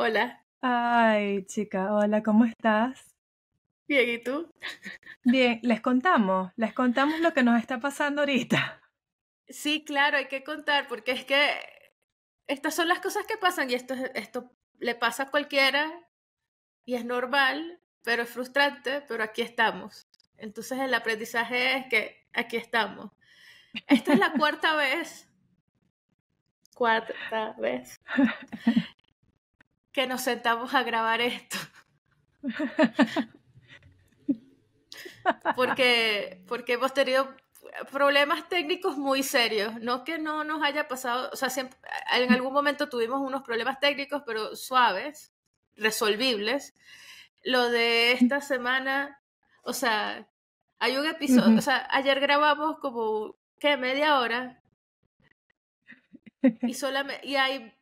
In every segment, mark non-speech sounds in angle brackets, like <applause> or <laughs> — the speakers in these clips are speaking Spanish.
Hola. Ay, chica, hola, ¿cómo estás? Bien, ¿y tú? Bien, les contamos, les contamos lo que nos está pasando ahorita. Sí, claro, hay que contar, porque es que estas son las cosas que pasan y esto, esto le pasa a cualquiera y es normal, pero es frustrante, pero aquí estamos. Entonces el aprendizaje es que aquí estamos. Esta es la <laughs> cuarta vez. Cuarta vez <laughs> que nos sentamos a grabar esto. porque, porque hemos tenido problemas técnicos muy serios. No que no nos haya pasado, o sea, siempre, en algún momento tuvimos unos problemas técnicos, pero suaves, resolvibles. Lo de esta semana, o sea, hay un episodio, o sea, ayer grabamos como, ¿qué? Media hora. Y, solamente, y hay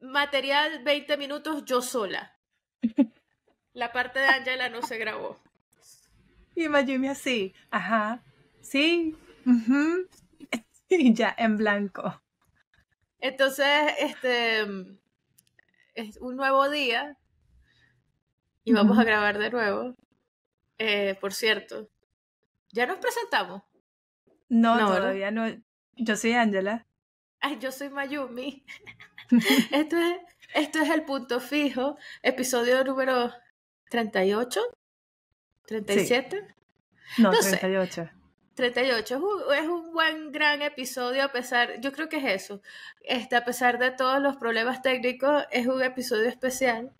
material 20 minutos yo sola. La parte de Angela no se grabó. Y Mayumi así, ajá, sí, <laughs> y ya en blanco. Entonces, este es un nuevo día y vamos a grabar de nuevo. Eh, por cierto, ¿ya nos presentamos? No, todavía no. Yo soy Angela. Ay, yo soy Mayumi. <laughs> <laughs> esto, es, esto es el punto fijo, episodio número 38, 37. No, 38. 38 es un, es un, buen, gran episodio a pesar, yo creo que es eso, este, a pesar de todos los problemas técnicos, es un episodio especial.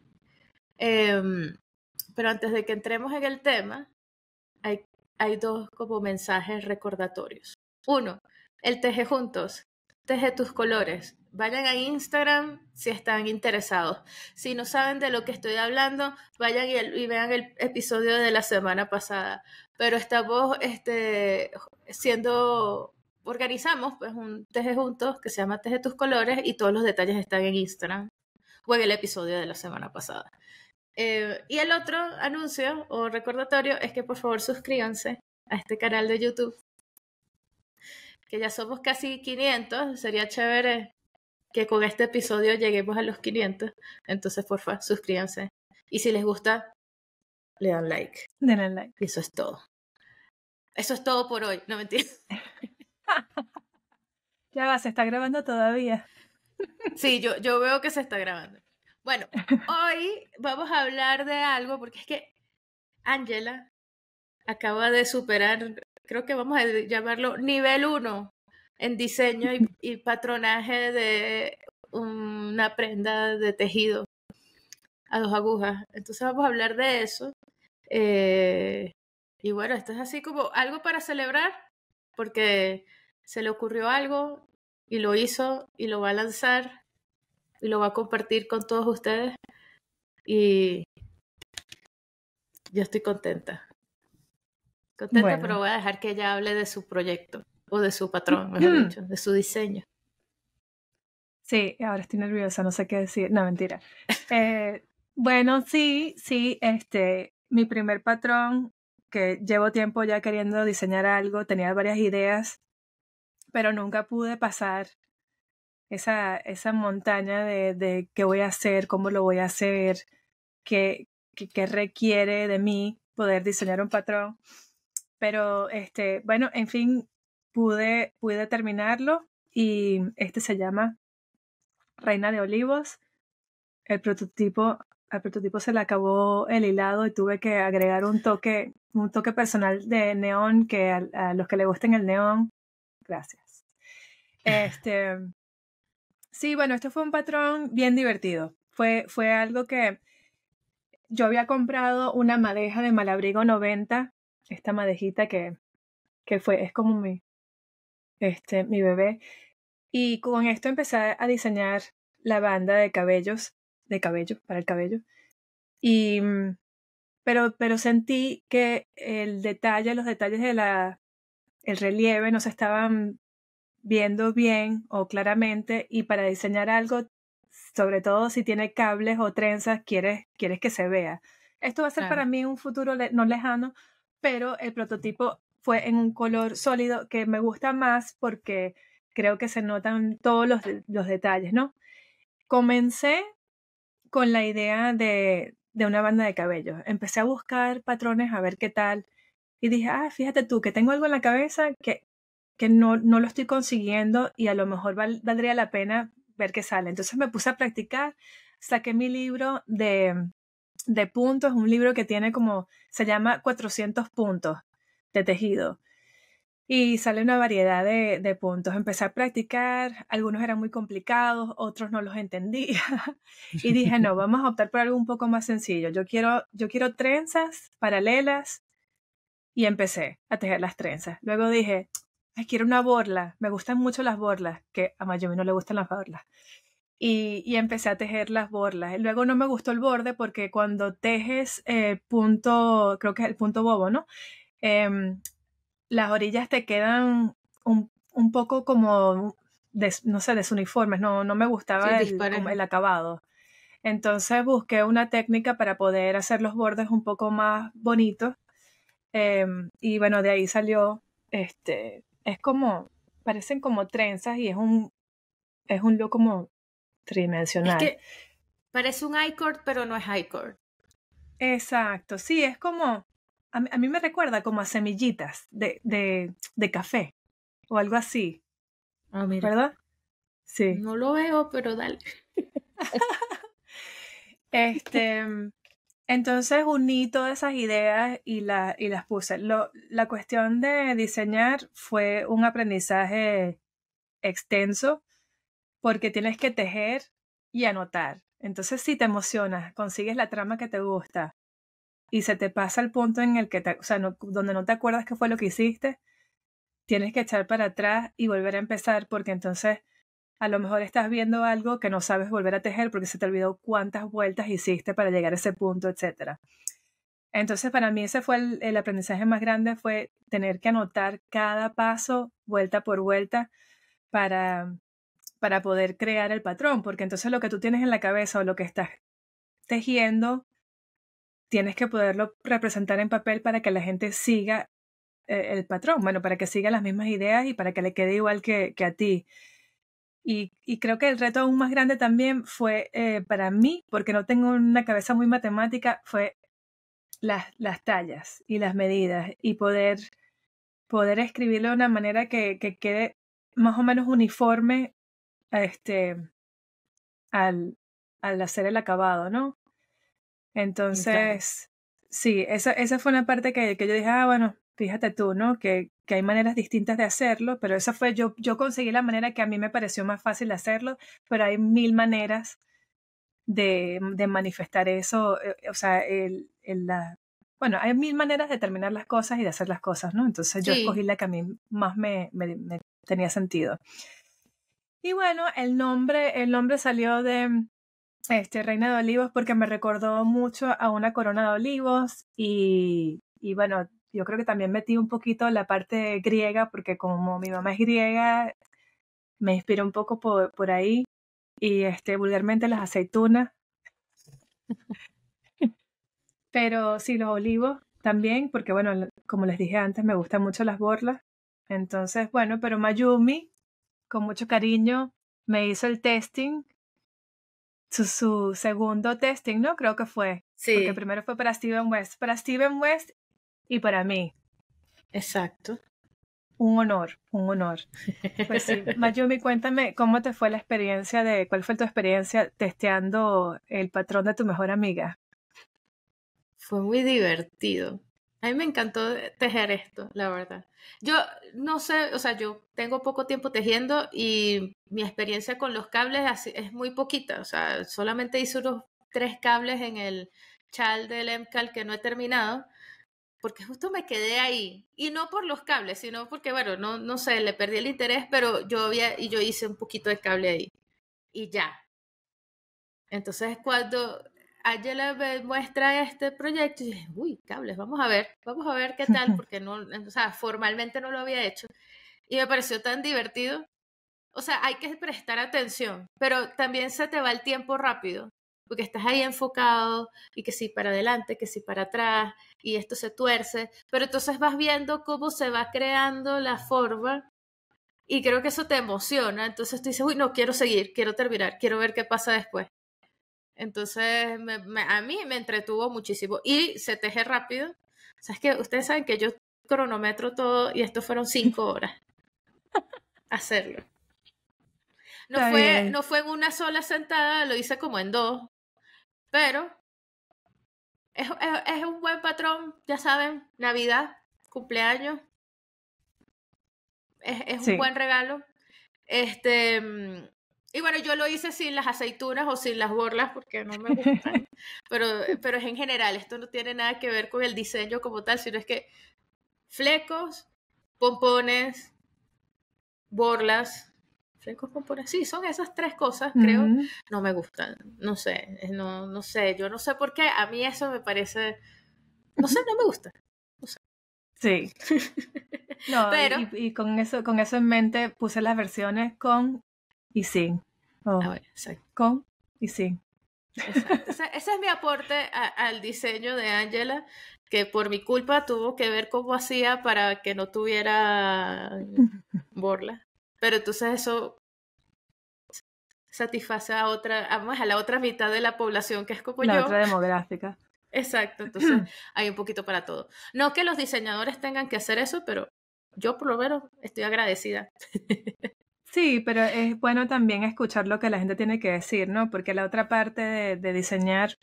Em, pero antes de que entremos en el tema, hay, hay dos como mensajes recordatorios. Uno, el teje juntos Teje tus colores. Vayan a Instagram si están interesados. Si no saben de lo que estoy hablando, vayan y, y vean el episodio de la semana pasada. Pero estamos este, siendo, organizamos pues un teje juntos que se llama Teje tus colores y todos los detalles están en Instagram o en el episodio de la semana pasada. Eh, y el otro anuncio o recordatorio es que por favor suscríbanse a este canal de YouTube que ya somos casi 500, sería chévere que con este episodio lleguemos a los 500. Entonces, por favor, suscríbanse. Y si les gusta, le dan like. Denle like. Y eso es todo. Eso es todo por hoy, no entiendes? <laughs> ya va, se está grabando todavía. sí, yo, yo veo que se está grabando. Bueno, <laughs> hoy vamos a hablar de algo porque es que Angela acaba de superar creo que vamos a llamarlo nivel 1 en diseño y, patronaje de una prenda de tejido a dos agujas. Entonces vamos a hablar de eso. Eh, y bueno, esto es así como algo para celebrar, porque se le ocurrió algo y lo hizo y lo va a lanzar y lo va a compartir con todos ustedes. Y yo estoy contenta contenta, pero voy a dejar que ella hable de su proyecto o de su patrón, mejor mm. dicho, de su diseño. Sí, ahora estoy nerviosa, no sé qué decir. No, mentira. <laughs> Eh, bueno, sí, sí, este, mi primer patrón, que llevo tiempo ya queriendo diseñar algo, tenía varias ideas, pero nunca pude pasar esa, esa montaña de, de qué voy a hacer, cómo lo voy a hacer, qué, qué requiere de mí poder diseñar un patrón. Pero, este, bueno, en fin, pude, pude terminarlo y este se llama Reina de Olivos. El prototipo, al prototipo se le acabó el hilado y tuve que agregar un toque, un toque personal de neón que a, los que le gusten el neón, gracias. <laughs> Este, sí, bueno, este fue un patrón bien divertido. Fue, fue algo que yo había comprado una madeja de Malabrigo 90 esta madejita que, que fue, es como mi, este, mi bebé. Y con esto empecé a diseñar la banda de cabellos, de cabello, para el cabello. Y, mm, pero, pero sentí que el detalle, los detalles de la, el relieve no se estaban viendo bien o claramente y para diseñar algo, sobre todo si tiene cables o trenzas, quieres, quieres que se vea. Esto va a ser para mí un futuro no lejano, pero el prototipo fue en un color sólido que me gusta más porque creo que se notan todos los, detalles, ¿no? Comencé con la idea de, de una banda de cabello. Empecé a buscar patrones a ver qué tal y dije, ah, fíjate tú, que tengo algo en la cabeza que, que no, no lo estoy consiguiendo y a lo mejor valdría la pena ver qué sale. Entonces me puse a practicar, saqué mi libro de de puntos, un libro que tiene como, se llama 400 puntos de tejido. Y sale una variedad de, puntos. Empecé a practicar, algunos eran muy complicados, otros no los entendía. <laughs> Y dije, no, vamos a optar por algo un poco más sencillo. Yo quiero, yo quiero trenzas paralelas. Y empecé a tejer las trenzas. Luego dije, quiero una borla. Me gustan mucho las borlas, que a Mayumi no le gustan las borlas y, empecé a tejer las borlas. Luego no me gustó el borde porque cuando tejes el eh, punto, creo que es el punto bobo, ¿no? Eh, las orillas te quedan un, un poco como, no sé, desuniformes, no, no me gustaba el, acabado. Entonces busqué una técnica para poder hacer los bordes un poco más bonitos. Eh, y bueno, de ahí salió, este, es como, parecen como trenzas y es un, es un look como tridimensional. Es que parece un i pero no es i court. Exacto, sí, es como, a mí, me recuerda como a semillitas de, de, de café o algo así. Ah, mira. ¿Verdad? Sí. No lo veo, pero dale. <laughs> este, entonces uní todas esas ideas y, la, y las puse. Lo, la cuestión de diseñar fue un aprendizaje extenso porque tienes que tejer y anotar. Entonces, si te emocionas, consigues la trama que te gusta y se te pasa el punto en el que, o sea, donde no te acuerdas qué fue lo que hiciste, tienes que echar para atrás y volver a empezar porque entonces a lo mejor estás viendo algo que no sabes volver a tejer porque se te olvidó cuántas vueltas hiciste para llegar a ese punto, etc. Entonces, para mí ese fue el, el aprendizaje más grande, fue tener que anotar cada paso, vuelta por vuelta, para para poder crear el patrón, porque entonces lo que tú tienes en la cabeza o lo que estás tejiendo, tienes que poderlo representar en papel para que la gente siga eh, el patrón, bueno, para que siga las mismas ideas y para que le quede igual que, a ti. Y, creo que el reto aún más grande también fue eh, para mí, porque no tengo una cabeza muy matemática, fue las, tallas y las medidas y poder, poder escribirlo de una manera que quede más o menos uniforme este, al, al hacer el acabado, ¿no? Entonces, sí, esa, esa fue una parte que, que yo dije, ah, bueno, fíjate tú, ¿no? Que, que hay maneras distintas de hacerlo, pero esa fue, yo, yo conseguí la manera que a mí me pareció más fácil hacerlo, pero hay mil maneras de, de manifestar eso, eh, o sea, el, el, la, bueno, hay mil maneras de terminar las cosas y de hacer las cosas, ¿no? Entonces yo escogí la que a mí más me, me tenía sentido. Y bueno, el nombre, el nombre salió de este, Reina de Olivos porque me recordó mucho a una corona de olivos y, bueno, yo creo que también metí un poquito la parte griega porque como mi mamá es griega, me inspiró un poco por, por ahí y este, vulgarmente las aceitunas. <laughs> Pero sí, los olivos también, porque bueno, como les dije antes, me gustan mucho las borlas. Entonces, bueno, pero Mayumi con mucho cariño, me hizo el testing, su, segundo testing, ¿no? Creo que fue. Sí. Porque primero fue para Steven West, para Steven West y para mí. Exacto. Un honor, un honor. Pues sí, <laughs> Mayumi, cuéntame cómo te fue la experiencia de, cuál fue tu experiencia testeando el patrón de tu mejor amiga. Fue muy divertido. A mí me encantó tejer esto, la verdad. Yo no sé, o sea, yo tengo poco tiempo tejiendo y mi experiencia con los cables es muy poquita. O sea, solamente hice unos tres cables en el chal del MCAL que no he terminado, porque justo me quedé ahí. Y no por los cables, sino porque, bueno, no, no sé, le perdí el interés, pero yo y yo hice un poquito de cable ahí. Y ya. Entonces, cuando Angela le muestra este proyecto y dije, uy, cables, vamos a ver, vamos a ver qué tal, <laughs> porque no, o sea, formalmente no lo había hecho. Y me pareció tan divertido. O sea, hay que prestar atención, pero también se te va el tiempo rápido, porque estás ahí enfocado y que sí para adelante, que sí para atrás, y esto se tuerce, pero entonces vas viendo cómo se va creando la forma y creo que eso te emociona, entonces tú dices, uy, no, quiero seguir, quiero terminar, quiero ver qué pasa después. Entonces, a mí me entretuvo muchísimo y se teje rápido. Sabes que ustedes saben que yo cronometro todo y esto fueron cinco <laughs> horas hacerlo. No fue, no fue en una sola sentada, lo hice como en dos, pero es, un buen patrón, ya saben, Navidad, cumpleaños, es, un buen regalo. Este, mm, y bueno, yo lo hice sin las aceitunas o sin las borlas porque no me gustan. <laughs> pero, pero es en general, esto no tiene nada que ver con el diseño como tal, sino es que flecos, pompones, borlas, flecos, pompones, sí, son esas tres cosas, creo, no me gustan. No sé, no, no sé, yo no sé por qué, a mí eso me parece, no sé, no me gusta. No sé. Sí. <laughs> No, pero, y, y, con eso, con eso en mente puse las versiones con y sin. Oh. Ah, Con y sin. Ese, es mi aporte al diseño de Angela, que por mi culpa tuvo que ver cómo hacía para que no tuviera <laughs> borla. Pero entonces eso satisface a otra, a la otra mitad de la población que es como yo. La otra demográfica. Exacto, <laughs> entonces hay un poquito para todo. No que los diseñadores tengan que hacer eso, pero yo por lo menos estoy agradecida. <laughs> Sí, pero es bueno también escuchar lo que la gente tiene que decir, ¿no? Porque la otra parte de, diseñar,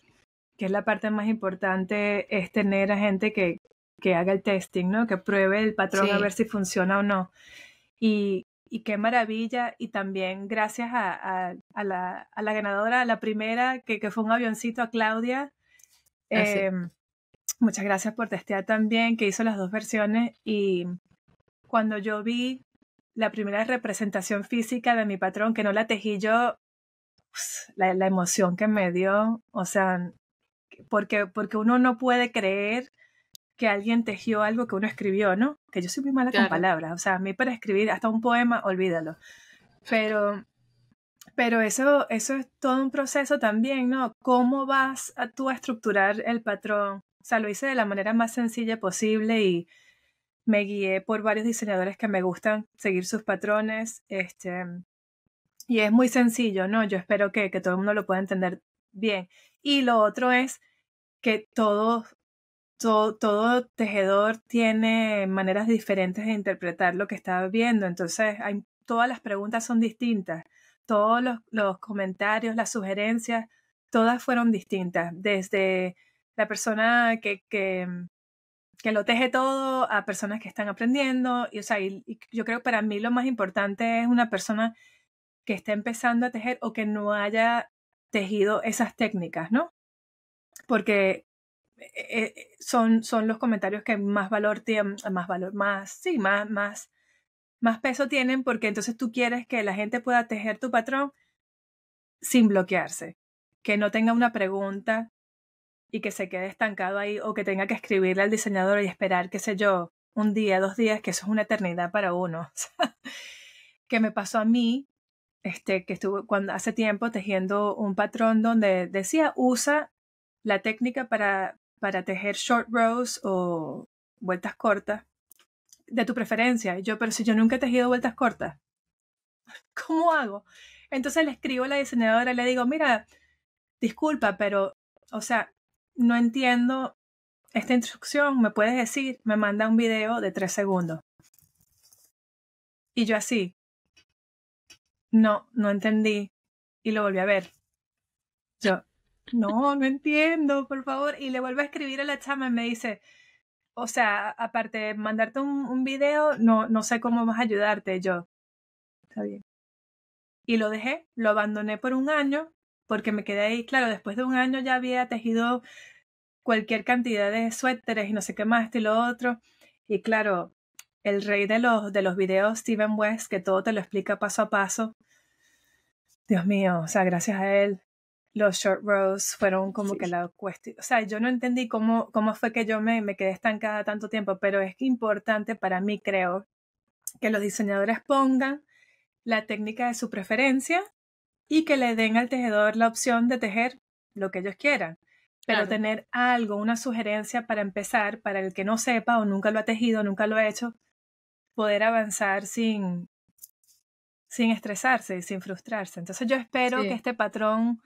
que es la parte más importante, es tener a gente que, que haga el testing, ¿no? Que pruebe el patrón a ver si funciona o no. Y, y qué maravilla. Y también gracias a, a, la, a la, ganadora, la primera, que, que, fue un avioncito a Claudia. eh, Muchas gracias por testear también, que hizo las dos versiones. Y cuando yo vi la primera representación física de mi patrón, que no la tejí yo, pues, la, emoción que me dio, o sea, porque, porque uno no puede creer que alguien tejió algo que uno escribió, ¿no? Que yo soy muy mala con palabras, o sea, a mí para escribir hasta un poema, olvídalo. Pero, pero eso, eso es todo un proceso también, ¿no? ¿Cómo vas a, tú a estructurar el patrón? O sea, lo hice de la manera más sencilla posible y, me guié por varios diseñadores que me gustan seguir sus patrones. Este, y es muy sencillo, ¿no? Yo espero que, todo el mundo lo pueda entender bien. Y lo otro es que todo, todo, tejedor tiene maneras diferentes de interpretar lo que está viendo. Entonces, todas las preguntas son distintas. Todos los, los comentarios, las sugerencias, todas fueron distintas. Desde la persona que, que que lo teje todo a personas que están aprendiendo. Y, o sea, yo creo que para mí lo más importante es una persona que está empezando a tejer o que no haya tejido esas técnicas, ¿no? Porque eh, eh, son, son los comentarios que más valor tienen, más valor, más, sí, más, más, más peso tienen, porque entonces tú quieres que la gente pueda tejer tu patrón sin bloquearse, que no tenga una pregunta y que se quede estancado ahí o que tenga que escribirle al diseñador y esperar, qué sé yo, un día, dos días, que eso es una eternidad para uno. <laughs> que me pasó a mí, este, que estuve cuando, hace tiempo tejiendo un patrón donde decía usa la técnica para, para tejer short rows o vueltas cortas de tu preferencia. yo, pero si yo nunca he tejido vueltas cortas, <laughs> ¿cómo hago? Entonces le escribo a la diseñadora, le digo, mira, disculpa, pero, o sea, no entiendo esta instrucción, me puedes decir, me manda un video de tres segundos. Y yo así, no, no entendí. Y lo volví a ver. Yo, no, no entiendo, por favor. Y le vuelvo a escribir a la chama y me dice, o sea, aparte de mandarte un, video, no, no sé cómo vas a ayudarte. Yo, está bien. Y lo dejé, lo abandoné por un año porque me quedé ahí, claro, después de un año ya había tejido cualquier cantidad de suéteres y no sé qué más, esto lo otro. Y claro, el rey de los, de los videos, Steven West, que todo te lo explica paso a paso. Dios mío, o sea, gracias a él, los short rows fueron como que la cuestión. O sea, yo no entendí cómo, cómo fue que yo me, me quedé estancada tanto tiempo, pero es importante para mí, creo, que los diseñadores pongan la técnica de su preferencia y que le den al tejedor la opción de tejer lo que ellos quieran. Pero tener algo, una sugerencia para empezar, para el que no sepa o nunca lo ha tejido, nunca lo ha hecho, poder avanzar sin, sin estresarse y sin frustrarse. Entonces yo espero que este patrón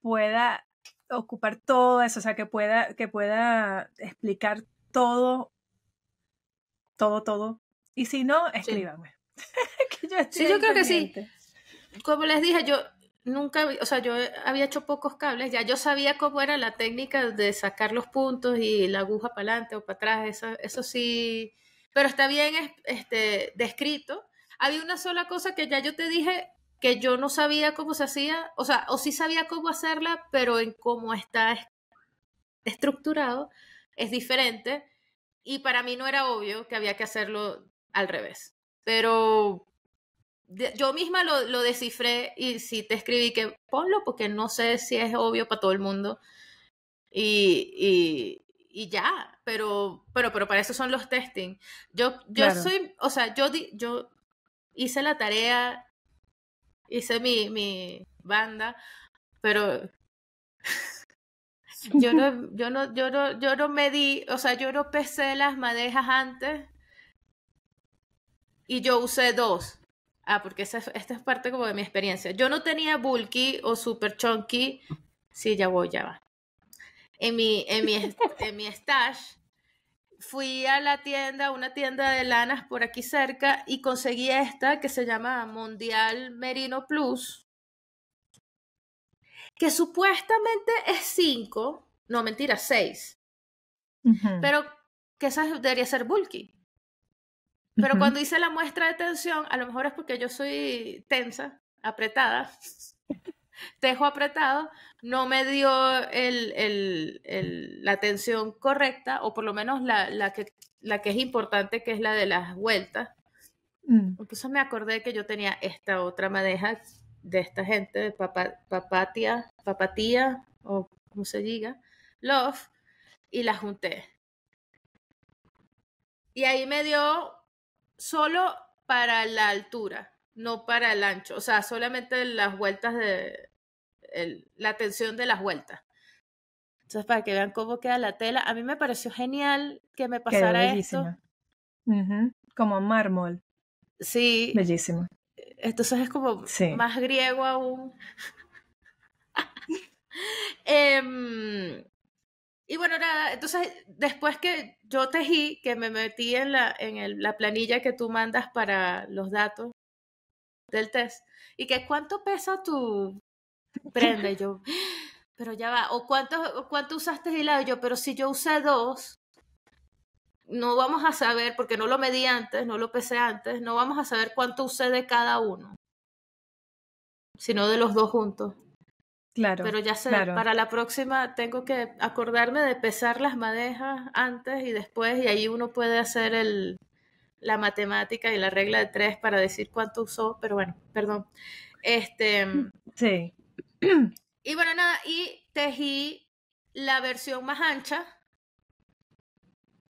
pueda ocupar todo eso, o sea, que pueda, que pueda explicar todo, todo, todo. Y si no, escríbame. sí, <laughs> yo creo que sí como les dije, yo nunca, o sea, yo había hecho pocos cables, ya yo sabía cómo era la técnica de sacar los puntos y la aguja para adelante o para atrás, eso, sí, pero está bien este, descrito. Había una sola cosa que ya yo te dije que yo no sabía cómo se hacía, o sea, o sí sabía cómo hacerla, pero en cómo está estructurado es diferente y para mí no era obvio que había que hacerlo al revés. Pero yo misma lo, lo, descifré y si te escribí que ponlo porque no sé si es obvio para todo el mundo. Y, y, ya, pero, pero, pero para eso son los testing. Yo, yo soy, o sea, yo, yo hice la tarea, hice mi, mi banda, pero <laughs> yo no, yo no, yo no, yo no medí, o sea, yo no pesé las madejas antes y yo usé dos. Ah, porque esta es parte como de mi experiencia. Yo no tenía bulky o super chunky. Sí, ya voy, ya va. En mi, <laughs> en mi stash fui a la tienda, una tienda de lanas por aquí cerca y conseguí esta que se llama Mundial Merino Plus, que supuestamente es 5, no mentira, 6, pero que esa debería ser bulky. Pero cuando hice la muestra de tensión, a lo mejor es porque yo soy tensa, apretada, <laughs> tejo apretado, no me dio el, el, el, la tensión correcta, o por lo menos la, la, que, la que es importante, que es la de las vueltas. Mm. Entonces me acordé que yo tenía esta otra madeja de esta gente, de papatia, papatía, o como se diga, love, y la junté. Y ahí me dio solo para la altura, no para el ancho, o sea, solamente las vueltas de la tensión de las vueltas. Entonces, para que vean cómo queda la tela, a mí me pareció genial que me pasara esto. Como mármol. Sí. Bellísimo. Entonces es como más griego aún. <laughs> eh, y bueno, nada, entonces después que yo tejí, que me metí en la, en la planilla que tú mandas para los datos del test, y que cuánto pesa tu prenda, <laughs> yo, <gasps> pero ya va, o cuánto, cuánto usaste de yo, pero si yo usé dos, no vamos a saber, porque no lo medí antes, no lo pesé antes, no vamos a saber cuánto usé de cada uno, sino de los dos juntos. Pero ya sé, para la próxima tengo que acordarme de pesar las madejas antes y después, y ahí uno puede hacer el, la matemática y la regla de tres para decir cuánto usó, pero bueno, perdón. Este. Sí. Y bueno, nada, y tejí la versión más ancha,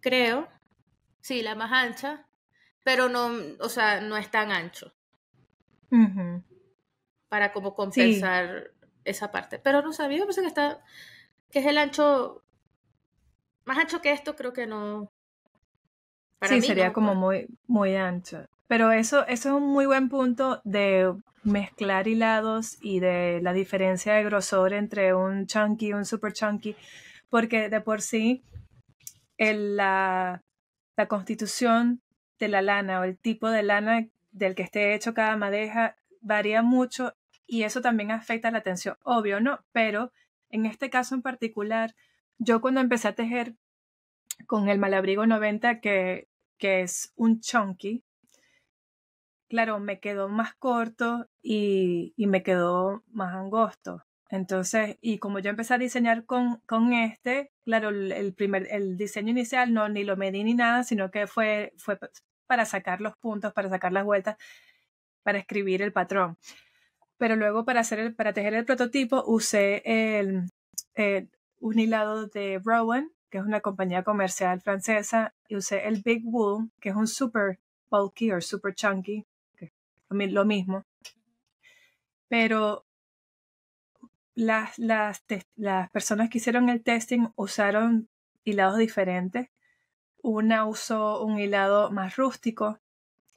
creo. Sí, la más ancha, pero no, o sea, no es tan ancho. Para como compensar esa parte. Pero no sabía, pensé que está, que es el ancho, más ancho que esto, creo que no. Para sí, sería como muy, muy ancho. Pero eso, eso es un muy buen punto de mezclar hilados y de la diferencia de grosor entre un chunky y un super chunky, porque de por sí el, la, la constitución de la lana o el tipo de lana del que esté hecho cada madeja varía mucho y eso también afecta la tensión, obvio, ¿no? Pero en este caso en particular, yo cuando empecé a tejer con el malabrigo 90, que, que es un chunky, claro, me quedó más corto y, y, me quedó más angosto. Entonces, y como yo empecé a diseñar con, con este, claro, el, primer, el diseño inicial no ni lo medí ni nada, sino que fue, fue para sacar los puntos, para sacar las vueltas, para escribir el patrón pero luego para, hacer el, para tejer el prototipo usé el, un hilado de Rowan, que es una compañía comercial francesa, y usé el Big Wool, que es un super bulky o super chunky, que es lo mismo. Pero las, las, las personas que hicieron el testing usaron hilados diferentes. Una usó un hilado más rústico,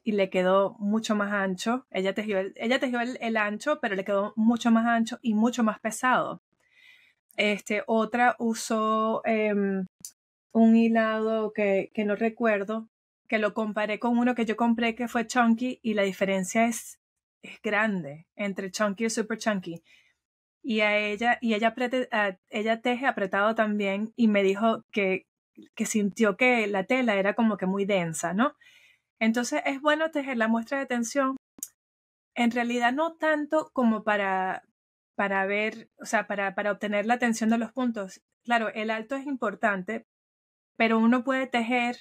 y le quedó mucho más ancho. Ella tejió, el, ella tejió el, ancho, pero le quedó mucho más ancho y mucho más pesado. Este, otra usó eh, un hilado que, que no recuerdo, que lo comparé con uno que yo compré que fue chunky y la diferencia es, es grande entre chunky y super chunky. Y a ella, y ella, ella teje apretado también y me dijo que, que sintió que la tela era como que muy densa, ¿no? Entonces es bueno tejer la muestra de tensión, en realidad no tanto como para, para ver, o sea, para, para obtener la tensión de los puntos. Claro, el alto es importante, pero uno puede tejer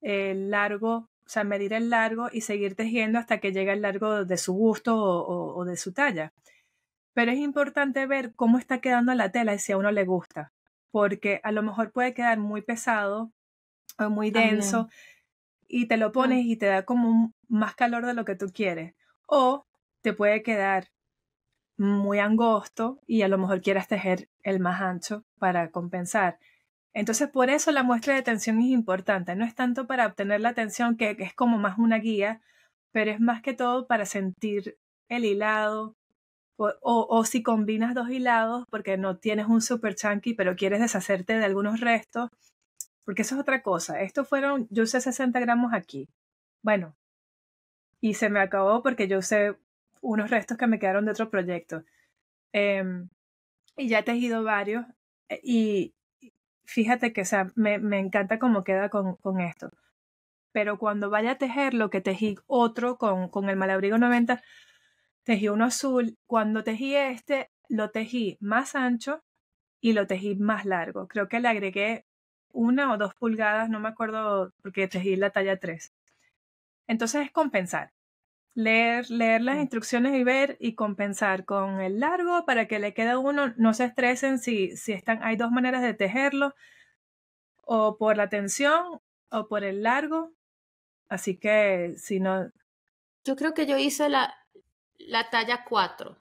el largo, o sea, medir el largo y seguir tejiendo hasta que llegue el largo de su gusto o, de su talla. Pero es importante ver cómo está quedando la tela y si a uno le gusta, porque a lo mejor puede quedar muy pesado o muy denso y te lo pones y te da como más calor de lo que tú quieres. O te puede quedar muy angosto y a lo mejor quieras tejer el más ancho para compensar. Entonces, por eso la muestra de tensión es importante. No es tanto para obtener la tensión, que es como más una guía, pero es más que todo para sentir el hilado. O, o si combinas dos hilados porque no tienes un super chunky, pero quieres deshacerte de algunos restos, porque eso es otra cosa. Estos fueron, yo usé 60 gramos aquí. Bueno, y se me acabó porque yo usé unos restos que me quedaron de otro proyecto. Em, y ya he tejido varios. Eh, y fíjate que, me, encanta cómo queda con, esto. Pero cuando vaya a tejer lo que tejí otro con, con el malabrigo 90, tejí uno azul. Cuando tejí este, lo tejí más ancho y lo tejí más largo. Creo que le agregué una o dos pulgadas, no me acuerdo, porque tejí la talla 3. Entonces es compensar. Leer, leer las mm. instrucciones y ver y compensar con el largo para que le quede uno, no se estresen si, si están, hay dos maneras de tejerlo, o por la tensión o por el largo. Así que si no... Yo creo que yo hice la, la talla 4.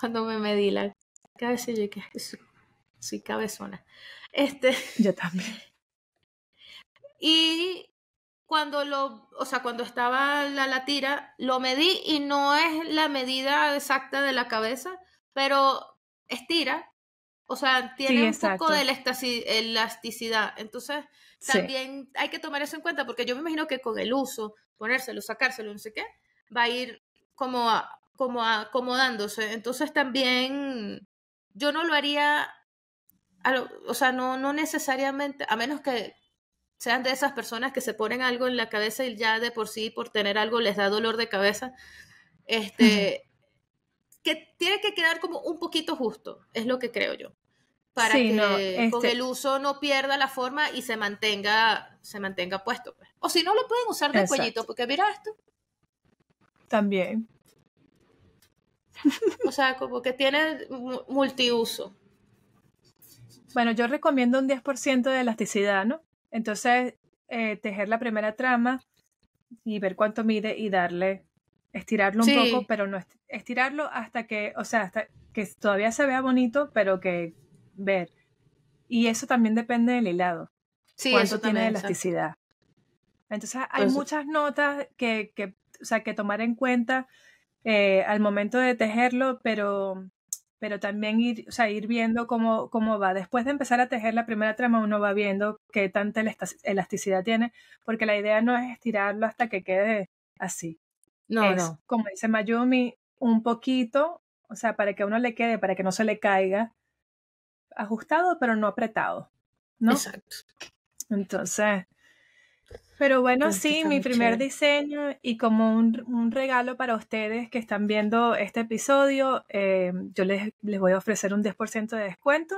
Cuando me medí la cabeza, yo dije, Sí, cabezona. Este, <laughs> Yo también. Y cuando lo, o sea, cuando estaba la, tira, lo medí y no es la medida exacta de la cabeza, pero estira. O sea, tiene un poco de elasticidad. Entonces, también hay que tomar eso en cuenta porque yo me imagino que con el uso, ponérselo, sacárselo, no sé qué, va a ir como, como acomodándose. Entonces, también yo no lo haría o sea, no, no necesariamente, a menos que sean de esas personas que se ponen algo en la cabeza y ya de por sí, por tener algo, les da dolor de cabeza, este, que tiene que quedar como un poquito justo, es lo que creo yo, para que con este el uso no pierda la forma y se mantenga, se mantenga puesto. Pues. O si no, lo pueden usar de cuellito, porque mira esto. También. O sea, como que tiene multiuso. Bueno, yo recomiendo un 10% de elasticidad, ¿no? Entonces, eh, tejer la primera trama y ver cuánto mide y darle, estirarlo un poco, pero no estirarlo hasta que, o sea, hasta que todavía se vea bonito, pero que ver. Y eso también depende del hilado. Sí, cuánto tiene elasticidad. Entonces, hay muchas notas que, o sea, que tomar en cuenta eh, al momento de tejerlo, pero pero también ir, sea, ir viendo cómo, cómo va. Después de empezar a tejer la primera trama, uno va viendo qué tanta elasticidad tiene, porque la idea no es estirarlo hasta que quede así. No, es, no. Como dice Mayumi, un poquito, o sea, para que uno le quede, para que no se le caiga, ajustado, pero no apretado. ¿no? Exacto. Entonces, pero bueno, pues, sí, mi primer diseño y como un, regalo para ustedes que están viendo este episodio, eh, yo les, voy a ofrecer un 10% de descuento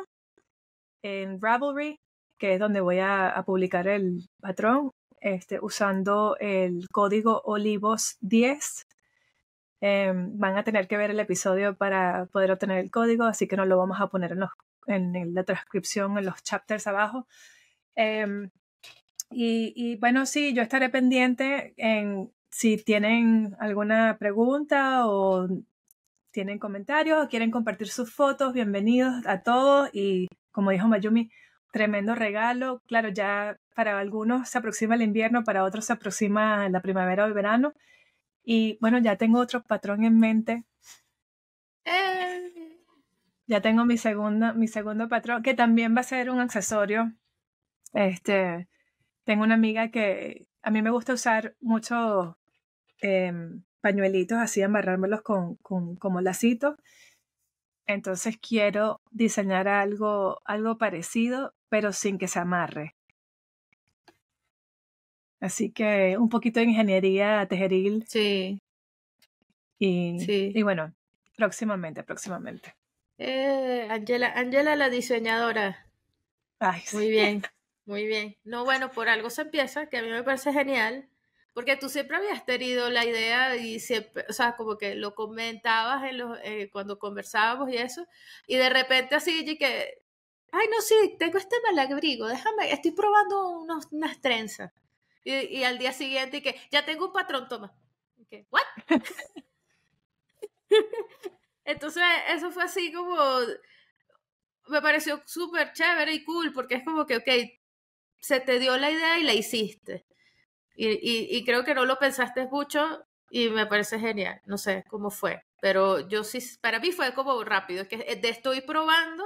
en Ravelry, que es donde voy a, publicar el patrón, este, usando el código Olivos10. Eh, van a tener que ver el episodio para poder obtener el código, así que no lo vamos a poner en, los, la transcripción, en los chapters abajo. Eh, y, bueno, sí, yo estaré pendiente en si tienen alguna pregunta o tienen comentarios o quieren compartir sus fotos, bienvenidos a todos. Y como dijo Mayumi, tremendo regalo. Claro, ya para algunos se aproxima el invierno, para otros se aproxima la primavera o el verano. Y bueno, ya tengo otro patrón en mente. ¡Eh! Ya tengo mi segundo, mi segundo patrón, que también va a ser un accesorio. Este, tengo una amiga que a mí me gusta usar muchos em, pañuelitos así, amarrármelos con, con, como lacitos. Entonces quiero diseñar algo, algo parecido, pero sin que se amarre. Así que un poquito de ingeniería tejeril. Sí. Y, y bueno, próximamente, próximamente. Eh, Angela, Angela la diseñadora. Muy bien. <laughs> Muy bien. No, bueno, por algo se empieza, que a mí me parece genial, porque tú siempre habías tenido la idea y siempre, o sea, como que lo comentabas en eh, cuando conversábamos y eso, y de repente así, y que, ay, no, sí, tengo este malabrigo, déjame, estoy probando unos, unas trenzas. Y, al día siguiente, y que, ya tengo un patrón, toma. qué ¿what? <laughs> Entonces, eso fue así como, me pareció súper chévere y cool, porque es como que, ok, se te dio la idea y la hiciste. Y, y, creo que no lo pensaste mucho y me parece genial. No sé cómo fue, pero yo sí, para mí fue como rápido, que eh, estoy probando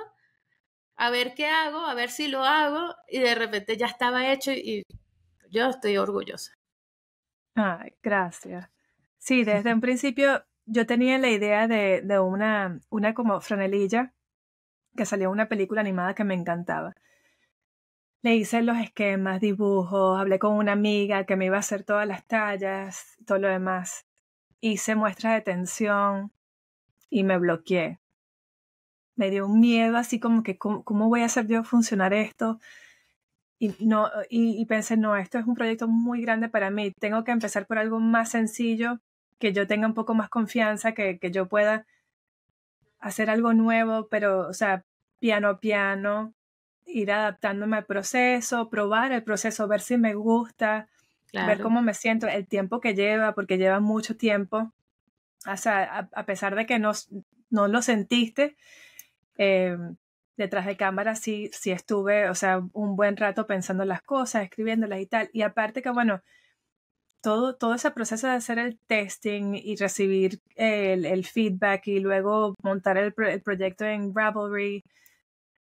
a ver qué hago, a ver si lo hago y de repente ya estaba hecho y, yo estoy orgullosa. Ay, gracias. Sí, desde un <laughs> principio yo tenía la idea de, de una, una como franelilla que salió una película animada que me encantaba le hice los esquemas, dibujos, hablé con una amiga que me iba a hacer todas las tallas, todo lo demás. Hice muestras de tensión y me bloqueé. Me dio un miedo así como que, ¿cómo, voy a hacer yo funcionar esto? Y, no, y, pensé, no, esto es un proyecto muy grande para mí, tengo que empezar por algo más sencillo, que yo tenga un poco más confianza, que, que yo pueda hacer algo nuevo, pero, o sea, piano a piano, ir adaptándome al proceso, probar el proceso, ver si me gusta, ver cómo me siento, el tiempo que lleva, porque lleva mucho tiempo. O sea, a, pesar de que no, no lo sentiste, eh, detrás de cámara sí, sí estuve, o sea, un buen rato pensando las cosas, escribiéndolas y tal. Y aparte que, bueno, todo, todo ese proceso de hacer el testing y recibir el, feedback y luego montar el, el proyecto en Ravelry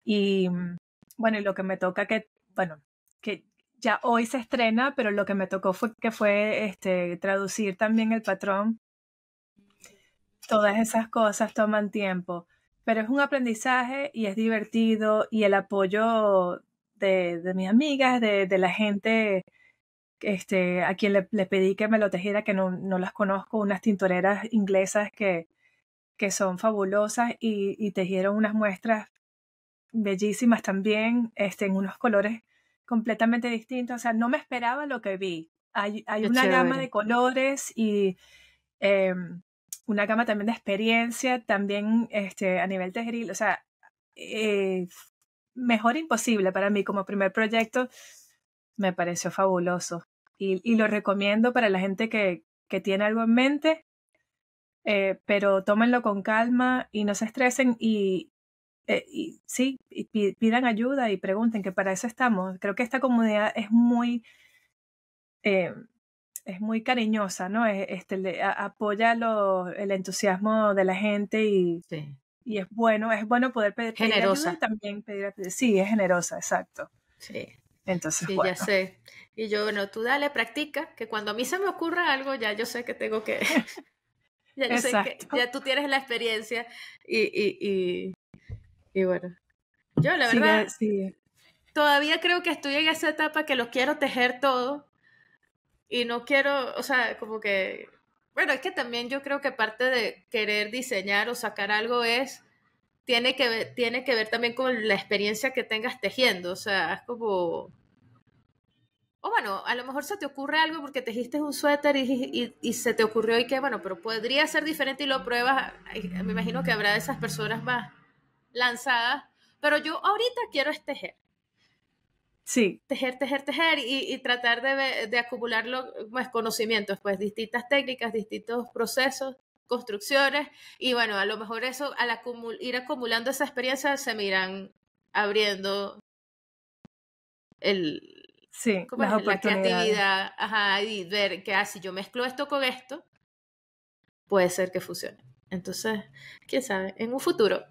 y mm, bueno, y lo que me toca que, bueno, que ya hoy se estrena, pero lo que me tocó fue que fue este, traducir también el patrón. Todas esas cosas toman tiempo, pero es un aprendizaje y es divertido y el apoyo de, de mis amigas, de, la gente este, a quien le, le, pedí que me lo tejiera, que no, las conozco, unas tintoreras inglesas que, que son fabulosas y, y tejieron unas muestras bellísimas también, este, en unos colores completamente distintos. O sea, no me esperaba lo que vi. Hay, hay una gama de colores y em, una gama también de experiencia, también este, a nivel tejeril. O sea, eh, mejor imposible para mí como primer proyecto. Me pareció fabuloso. Y, lo recomiendo para la gente que, que tiene algo en mente, eh, pero tómenlo con calma y no se estresen y, eh, y, sí, y pidan ayuda y pregunten, que para eso estamos. Creo que esta comunidad es muy, eh, es muy cariñosa, ¿no? Este, apoya lo, el entusiasmo de la gente y, y es bueno, es bueno poder pedir, ayuda y también pedir, sí, es generosa, exacto. Sí. Entonces, sí, ya sé. Y yo, bueno, tú dale, practica, que cuando a mí se me ocurra algo, ya yo sé que tengo que... <laughs> ya, yo sé que ya tú tienes la experiencia y, y, y bueno, yo la verdad, todavía creo que estoy en esa etapa que lo quiero tejer todo y no quiero, o sea, como que, bueno, es que también yo creo que parte de querer diseñar o sacar algo es, tiene que ver, tiene que ver también con la experiencia que tengas tejiendo, o sea, es como... O bueno, a lo mejor se te ocurre algo porque tejiste un suéter y, y, se te ocurrió y que, bueno, pero podría ser diferente y lo pruebas. Me imagino que habrá de esas personas más lanzadas, pero yo ahorita quiero es tejer. Sí. Tejer, tejer, tejer y, tratar de, acumular pues, conocimientos, pues distintas técnicas, distintos procesos, construcciones y bueno, a lo mejor eso, al ir acumulando esa experiencia, se me irán abriendo el, sí, la creatividad ajá, y ver que ah, si yo mezclo esto con esto, puede ser que funcione. Entonces, quién sabe, en un futuro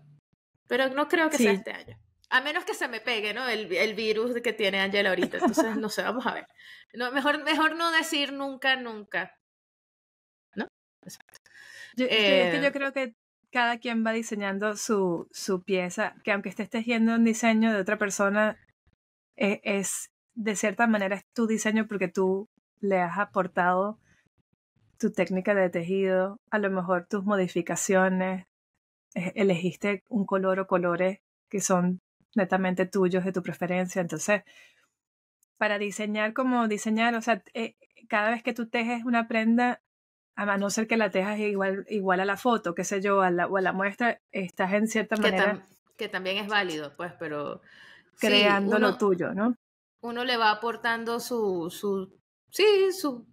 pero no creo que sea este año. A menos que se me pegue, ¿no? El, el virus que tiene Angela ahorita. Entonces, no sé, vamos a ver. No, mejor, mejor no decir nunca, nunca. ¿No? Exacto. Yo, eh, creo que cada quien va diseñando su, su pieza, que aunque estés tejiendo un diseño de otra persona, e, es de cierta manera es tu diseño porque tú le has aportado tu técnica de tejido, a lo mejor tus modificaciones, eh, elegiste un color o colores que son netamente tuyos, de tu preferencia. Entonces, para diseñar como diseñar, o sea, eh, cada vez que tú tejes una prenda, a no ser que la tejas igual, igual a la foto, qué sé yo, a la, o a la muestra, estás en cierta manera... que también es válido, pues, pero... Creando lo tuyo, ¿no? Uno le va aportando su, su sí, su,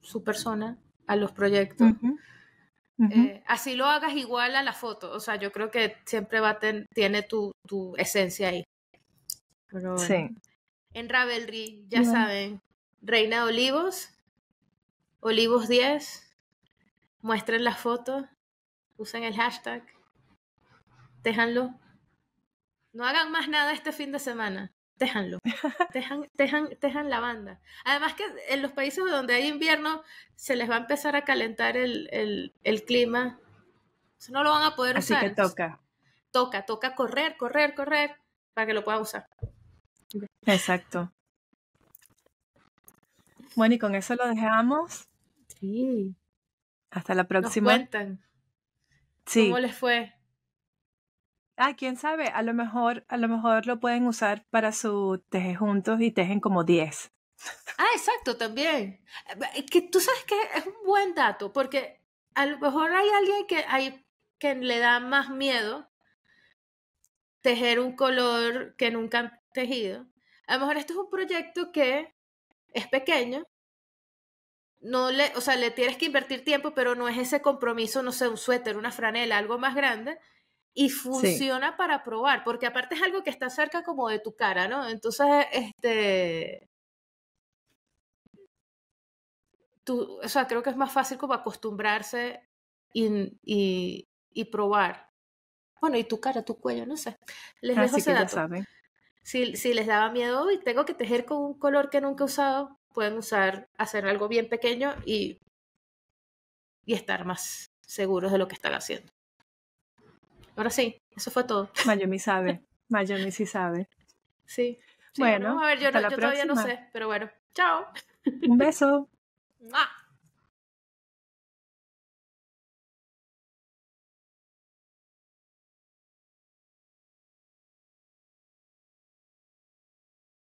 su persona a los proyectos. Eh, así lo hagas igual a la foto. O sea, yo creo que siempre va tiene tu, tu, esencia ahí. Pero sí. En Ravelry, ya saben, Reina Olivos, Olivos 10, muestren la foto, usen el hashtag, déjanlo. No hagan más nada este fin de semana. Déjanlo, dejan, la banda. Además que en los países donde hay invierno se les va a empezar a calentar el, clima. no lo van a poder usar. Así que toca. Toca, toca correr, correr, correr para que lo pueda usar. Exacto. Bueno, y con eso lo dejamos. Sí. Hasta la próxima. cuentan. ¿Cómo les fue? Ah, quién sabe, a lo mejor, a lo mejor lo pueden usar para su teje juntos y tejen como 10. Ah, exacto, también. Eh, que tú sabes que es un buen dato, porque a lo mejor hay alguien que, hay, que le da más miedo tejer un color que nunca han tejido. A lo mejor esto es un proyecto que es pequeño, no le, o sea, le tienes que invertir tiempo, pero no es ese compromiso, no sé, un suéter, una franela, algo más grande, y funciona para probar, porque aparte es algo que está cerca como de tu cara, ¿no? Entonces, este... o sea, creo que es más fácil como acostumbrarse y, y, probar. Bueno, y tu cara, tu cuello, no sé. Les ah, dejo ese dato. Si, les daba miedo y tengo que tejer con un color que nunca he usado, pueden usar, hacer algo bien pequeño y, y estar más seguros de lo que están haciendo. Ahora sí, eso fue todo. Mayumi sabe. <laughs> Mayumi sí sabe. Sí. bueno, bueno, a ver, yo, todavía no sé, pero bueno. Chao. Un beso. <laughs> Ah.